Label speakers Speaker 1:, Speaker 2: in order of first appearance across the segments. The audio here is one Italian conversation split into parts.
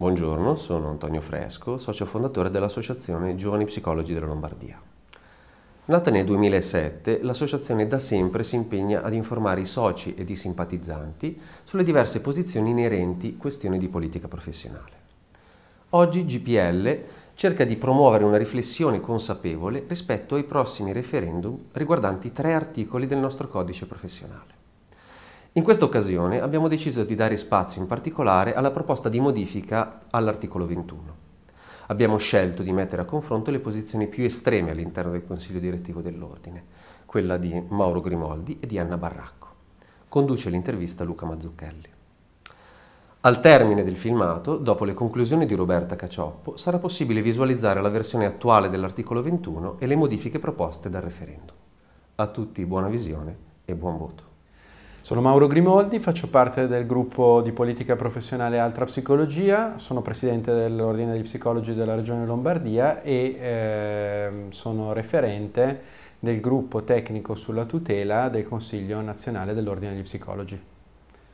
Speaker 1: Buongiorno, sono Antonio Fresco, socio fondatore dell'Associazione Giovani Psicologi della Lombardia. Nata nel 2007, l'associazione da sempre si impegna ad informare i soci ed i simpatizzanti sulle diverse posizioni inerenti questioni di politica professionale. Oggi GPL cerca di promuovere una riflessione consapevole rispetto ai prossimi referendum riguardanti tre articoli del nostro codice professionale. In questa occasione abbiamo deciso di dare spazio in particolare alla proposta di modifica all'articolo 21. Abbiamo scelto di mettere a confronto le posizioni più estreme all'interno del Consiglio direttivo dell'Ordine, quella di Mauro Grimoldi e di Anna Barracco. Conduce l'intervista Luca Mazzucchelli. Al termine del filmato, dopo le conclusioni di Roberta Cacioppo, sarà possibile visualizzare la versione attuale dell'articolo 21 e le modifiche proposte dal referendum. A tutti buona visione e buon voto. Sono Mauro Grimoldi, faccio parte del gruppo di politica professionale Altra Psicologia, sono presidente dell'Ordine degli Psicologi della Regione Lombardia e eh, sono referente del gruppo tecnico sulla tutela del Consiglio Nazionale dell'Ordine degli Psicologi.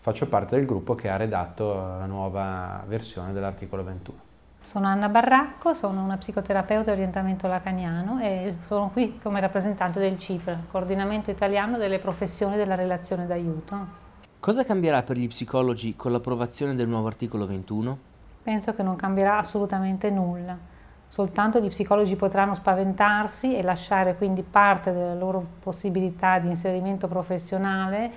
Speaker 1: Faccio parte del gruppo che ha redatto la nuova versione dell'articolo 21.
Speaker 2: Sono Anna Barracco, sono una psicoterapeuta di orientamento lacaniano e sono qui come rappresentante del CIPRA, Coordinamento Italiano delle Professioni della Relazione d'Aiuto.
Speaker 1: Cosa cambierà per gli psicologi con l'approvazione del nuovo articolo 21?
Speaker 2: Penso che non cambierà assolutamente nulla. Soltanto gli psicologi potranno spaventarsi e lasciare quindi parte della loro possibilità di inserimento professionale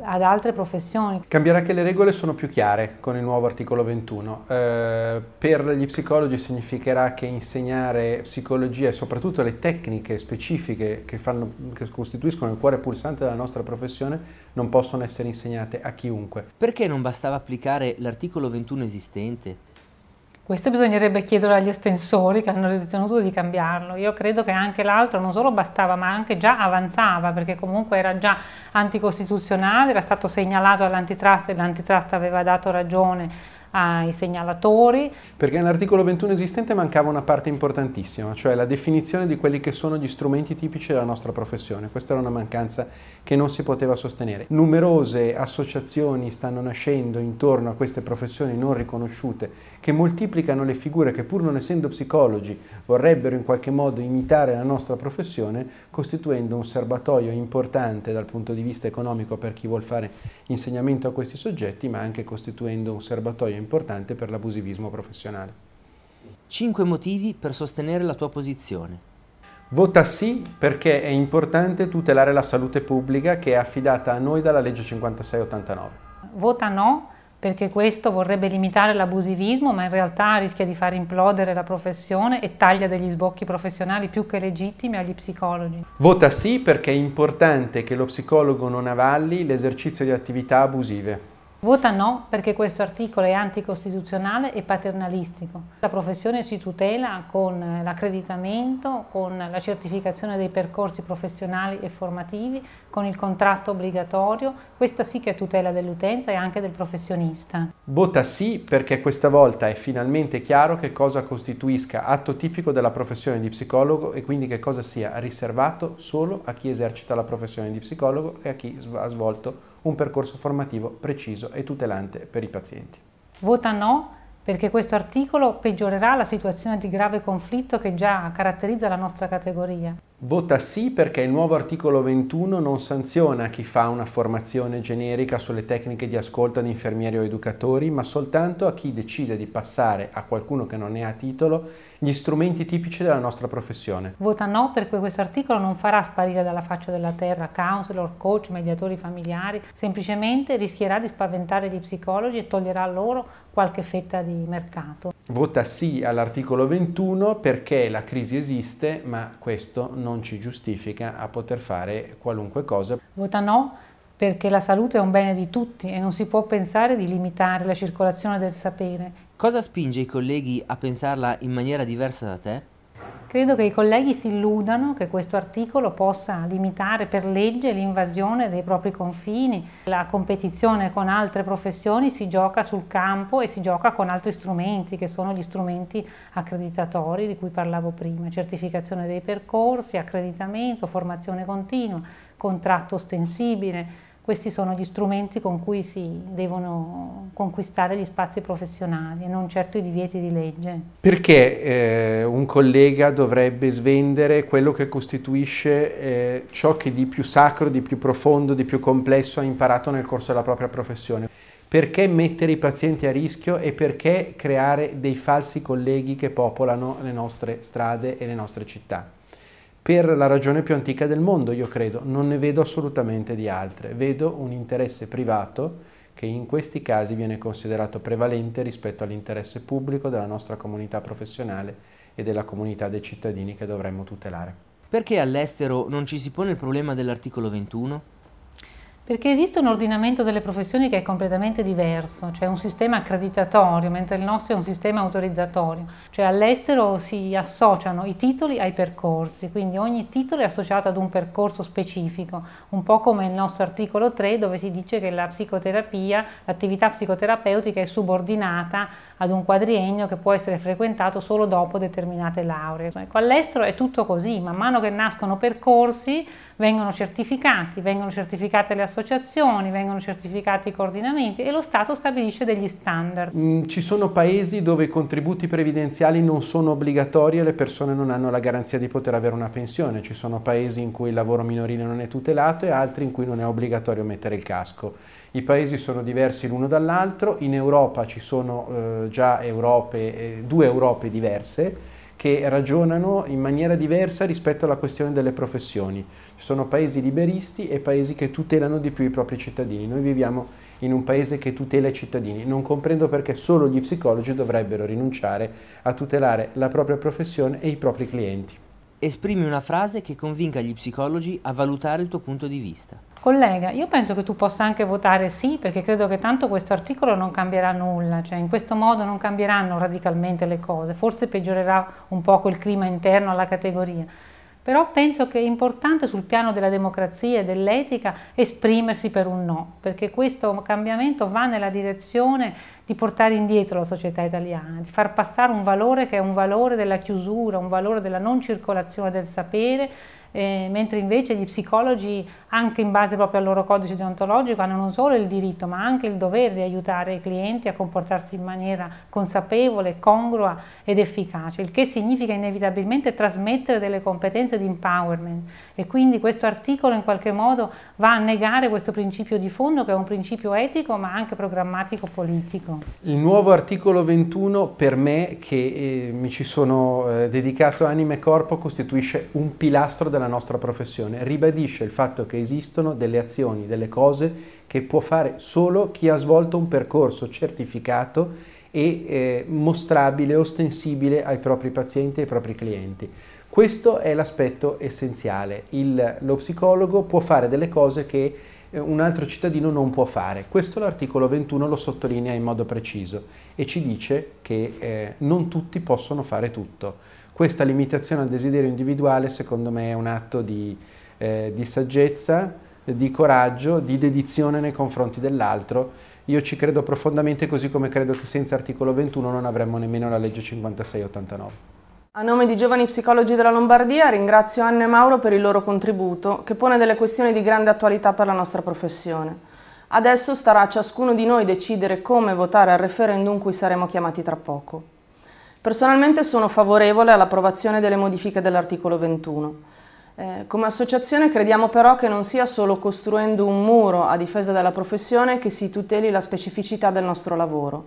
Speaker 2: ad altre professioni.
Speaker 1: Cambierà che le regole sono più chiare con il nuovo articolo 21. Eh, per gli psicologi significherà che insegnare psicologia e soprattutto le tecniche specifiche che, fanno, che costituiscono il cuore pulsante della nostra professione non possono essere insegnate a chiunque. Perché non bastava applicare l'articolo 21 esistente?
Speaker 2: Questo bisognerebbe chiederlo agli estensori che hanno ritenuto di cambiarlo. Io credo che anche l'altro non solo bastava, ma anche già avanzava, perché comunque era già anticostituzionale, era stato segnalato all'antitrust e l'antitrust aveva dato ragione ai segnalatori.
Speaker 1: Perché nell'articolo 21 esistente mancava una parte importantissima, cioè la definizione di quelli che sono gli strumenti tipici della nostra professione. Questa era una mancanza che non si poteva sostenere. Numerose associazioni stanno nascendo intorno a queste professioni non riconosciute che moltiplicano le figure che pur non essendo psicologi vorrebbero in qualche modo imitare la nostra professione, costituendo un serbatoio importante dal punto di vista economico per chi vuol fare insegnamento a questi soggetti, ma anche costituendo un serbatoio importante importante per l'abusivismo professionale. 5 motivi per sostenere la tua posizione. Vota sì perché è importante tutelare la salute pubblica che è affidata a noi dalla legge 5689.
Speaker 2: Vota no perché questo vorrebbe limitare l'abusivismo ma in realtà rischia di far implodere la professione e taglia degli sbocchi professionali più che legittimi agli psicologi.
Speaker 1: Vota sì perché è importante che lo psicologo non avalli l'esercizio di attività abusive.
Speaker 2: Vota no perché questo articolo è anticostituzionale e paternalistico. La professione si tutela con l'accreditamento, con la certificazione dei percorsi professionali e formativi, con il contratto obbligatorio. Questa sì che è tutela dell'utenza e anche del professionista.
Speaker 1: Vota sì perché questa volta è finalmente chiaro che cosa costituisca atto tipico della professione di psicologo e quindi che cosa sia riservato solo a chi esercita la professione di psicologo e a chi ha svolto professione un percorso formativo preciso e tutelante per i pazienti.
Speaker 2: Vota no perché questo articolo peggiorerà la situazione di grave conflitto che già caratterizza la nostra categoria.
Speaker 1: Vota sì perché il nuovo articolo 21 non sanziona chi fa una formazione generica sulle tecniche di ascolto di infermieri o educatori, ma soltanto a chi decide di passare a qualcuno che non ne ha titolo gli strumenti tipici della nostra professione.
Speaker 2: Vota no perché questo articolo non farà sparire dalla faccia della terra counselor, coach, mediatori familiari, semplicemente rischierà di spaventare gli psicologi e toglierà loro qualche fetta di mercato.
Speaker 1: Vota sì all'articolo 21 perché la crisi esiste, ma questo non ci giustifica a poter fare qualunque cosa.
Speaker 2: Vota no perché la salute è un bene di tutti e non si può pensare di limitare la circolazione del sapere.
Speaker 1: Cosa spinge i colleghi a pensarla in maniera diversa da te?
Speaker 2: Credo che i colleghi si illudano che questo articolo possa limitare per legge l'invasione dei propri confini. La competizione con altre professioni si gioca sul campo e si gioca con altri strumenti che sono gli strumenti accreditatori di cui parlavo prima, certificazione dei percorsi, accreditamento, formazione continua, contratto ostensibile questi sono gli strumenti con cui si devono conquistare gli spazi professionali e non certo i divieti di legge.
Speaker 1: Perché eh, un collega dovrebbe svendere quello che costituisce eh, ciò che di più sacro, di più profondo, di più complesso ha imparato nel corso della propria professione? Perché mettere i pazienti a rischio e perché creare dei falsi colleghi che popolano le nostre strade e le nostre città? per la ragione più antica del mondo, io credo, non ne vedo assolutamente di altre, vedo un interesse privato che in questi casi viene considerato prevalente rispetto all'interesse pubblico della nostra comunità professionale e della comunità dei cittadini che dovremmo tutelare. Perché all'estero non ci si pone il problema dell'articolo 21?
Speaker 2: Perché esiste un ordinamento delle professioni che è completamente diverso, cioè un sistema accreditatorio, mentre il nostro è un sistema autorizzatorio, cioè all'estero si associano i titoli ai percorsi, quindi ogni titolo è associato ad un percorso specifico, un po' come il nostro articolo 3 dove si dice che la psicoterapia, l'attività psicoterapeutica è subordinata ad un quadriennio che può essere frequentato solo dopo determinate lauree. Ecco, all'estero è tutto così, man mano che nascono percorsi vengono certificati, vengono certificate le associazioni, vengono certificati i coordinamenti e lo Stato stabilisce degli standard.
Speaker 1: Mm, ci sono paesi dove i contributi previdenziali non sono obbligatori e le persone non hanno la garanzia di poter avere una pensione, ci sono paesi in cui il lavoro minorile non è tutelato e altri in cui non è obbligatorio mettere il casco. I paesi sono diversi l'uno dall'altro, in Europa ci sono eh, già Europe, eh, due Europe diverse che ragionano in maniera diversa rispetto alla questione delle professioni. Ci sono paesi liberisti e paesi che tutelano di più i propri cittadini. Noi viviamo in un paese che tutela i cittadini. Non comprendo perché solo gli psicologi dovrebbero rinunciare a tutelare la propria professione e i propri clienti. Esprimi una frase che convinca gli psicologi a valutare il tuo punto di vista
Speaker 2: collega, io penso che tu possa anche votare sì, perché credo che tanto questo articolo non cambierà nulla, cioè in questo modo non cambieranno radicalmente le cose, forse peggiorerà un poco il clima interno alla categoria. Però penso che è importante sul piano della democrazia e dell'etica esprimersi per un no, perché questo cambiamento va nella direzione di portare indietro la società italiana, di far passare un valore che è un valore della chiusura, un valore della non circolazione del sapere, eh, mentre invece gli psicologi, anche in base proprio al loro codice deontologico, hanno non solo il diritto ma anche il dovere di aiutare i clienti a comportarsi in maniera consapevole, congrua ed efficace, il che significa inevitabilmente trasmettere delle competenze di empowerment e quindi questo articolo in qualche modo va a negare questo principio di fondo che è un principio etico ma anche programmatico politico.
Speaker 1: Il nuovo articolo 21 per me che eh, mi ci sono eh, dedicato anima e corpo costituisce un pilastro della la nostra professione, ribadisce il fatto che esistono delle azioni, delle cose che può fare solo chi ha svolto un percorso certificato e eh, mostrabile, ostensibile ai propri pazienti e ai propri clienti. Questo è l'aspetto essenziale. Il, lo psicologo può fare delle cose che eh, un altro cittadino non può fare. Questo l'articolo 21 lo sottolinea in modo preciso e ci dice che eh, non tutti possono fare tutto. Questa limitazione al desiderio individuale secondo me è un atto di, eh, di saggezza, di coraggio, di dedizione nei confronti dell'altro. Io ci credo profondamente così come credo che senza articolo 21 non avremmo nemmeno la legge 5689.
Speaker 2: A nome di Giovani Psicologi della Lombardia ringrazio Anna e Mauro per il loro contributo che pone delle questioni di grande attualità per la nostra professione. Adesso starà a ciascuno di noi decidere come votare al referendum cui saremo chiamati tra poco. Personalmente sono favorevole all'approvazione delle modifiche dell'articolo 21. Eh, come associazione crediamo però che non sia solo costruendo un muro a difesa della professione che si tuteli la specificità del nostro lavoro.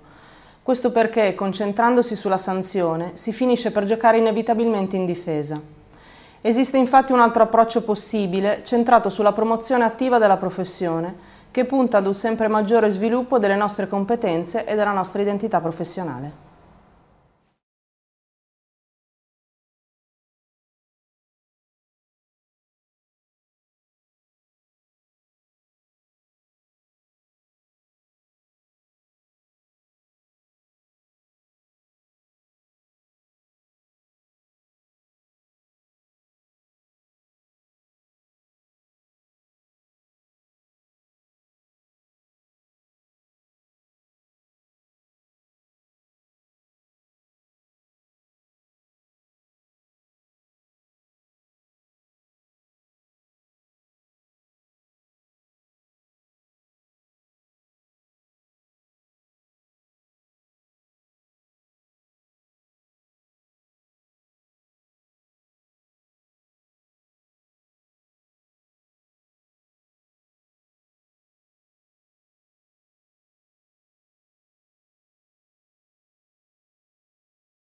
Speaker 2: Questo perché, concentrandosi sulla sanzione, si finisce per giocare inevitabilmente in difesa. Esiste infatti un altro approccio possibile, centrato sulla promozione attiva della professione, che punta ad un sempre maggiore sviluppo delle nostre competenze e della nostra identità professionale.